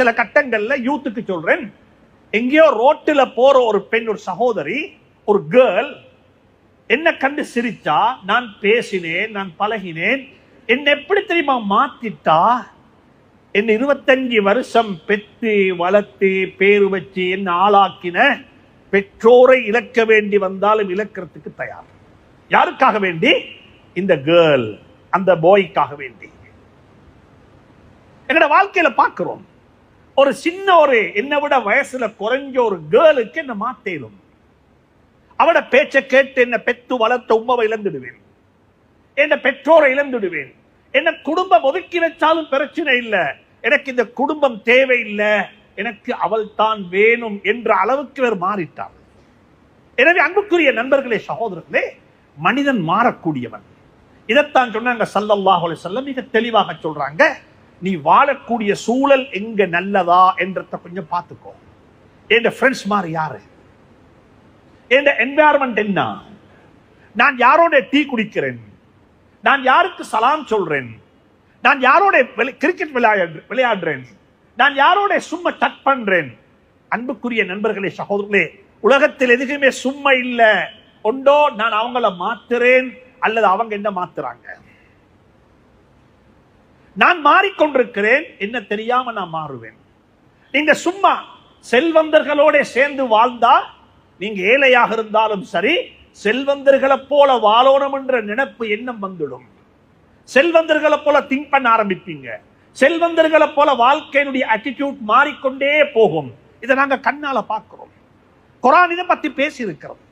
சில கட்டங்கள்ல யூத்துக்கு சொல்றேன் எங்கேயோ ரோட்டில் போற ஒரு பெண் ஒரு சகோதரி ஒரு கேர்ள் என்ன கண்டு சிரிச்சா நான் பேசினேன் நான் பழகினேன் என்ன எப்படி தெரியுமா மாத்திட்டா என் இருபத்தஞ்சு வருஷம் பெத்து வளர்த்து பேரு வச்சு என்ன ஆளாக்கின பெற்றோரை இழக்க வேண்டி வந்தாலும் இழக்கிறதுக்கு தயார் யாருக்காக வேண்டி இந்த கேர்ள் அந்த பாய்க்காக வேண்டி எங்களோட வாழ்க்கையில பார்க்கிறோம் ஒரு சின்ன ஒரு என்னை விட வயசுல குறைஞ்ச ஒரு கேர்ளுக்கு என்ன மாத்தேலும் அவட பேச்சை கேட்டு என்ன பெத்து வளர்த்த உமாவை இழந்துடுவேன் என்ன பெற்றோரை இழந்துடுவேன் என்ன குடும்பம் ஒதுக்கி வச்சாலும் பிரச்சனை இல்லை எனக்கு இந்த குடும்பம் தேவையில்லை எனக்கு அவள் தான் வேணும் என்ற அளவுக்கு வேறு மாறிட்டார் எனவே அன்புக்குரிய நண்பர்களே சகோதரர்களே மனிதன் மாறக்கூடியவன் இதைத்தான் சொன்னாங்க சல்லல்லாஹ் செல்ல மிக தெளிவாக சொல்றாங்க நீ வாழக்கூடிய சூழல் எங்க நல்லதா என்றத கொஞ்சம் பார்த்துக்கோ என் ஃப்ரெண்ட்ஸ் மாதிரி யாரு என் என்வாயர்மெண்ட் என்ன நான் யாரோட டீ குடிக்கிறேன் நான் யாருக்கு சலாம் சொல்றேன் நான் யாரோட கிரிக்கெட் விளையாடு விளையாடுறேன் நான் யாரோட சும்மா டச் பண்றேன் அன்புக்குரிய நண்பர்களே சகோதரர்களே உலகத்தில் எதுக்குமே சும்மா இல்லை ஒன்றோ நான் அவங்கள மாத்துறேன் அல்லது அவங்க என்ன மாத்துறாங்க நான் மாறிக்கொண்டிருக்கிறேன் என்ன தெரியாம நான் மாறுவேன் நீங்க சும்மா செல்வந்தர்களோட சேர்ந்து வாழ்ந்தா நீங்க ஏழையாக இருந்தாலும் சரி செல்வந்தர்களை போல வாழணும் என்ற நினைப்பு எண்ணம் வந்துடும் செல்வந்தர்களை போல திங்க் பண்ண ஆரம்பிப்பீங்க செல்வந்தர்களை போல வாழ்க்கையினுடைய அட்டிடியூட் மாறிக்கொண்டே போகும் இதை நாங்க கண்ணால பார்க்கிறோம் குரான் இதை பத்தி பேசி இருக்கிறோம்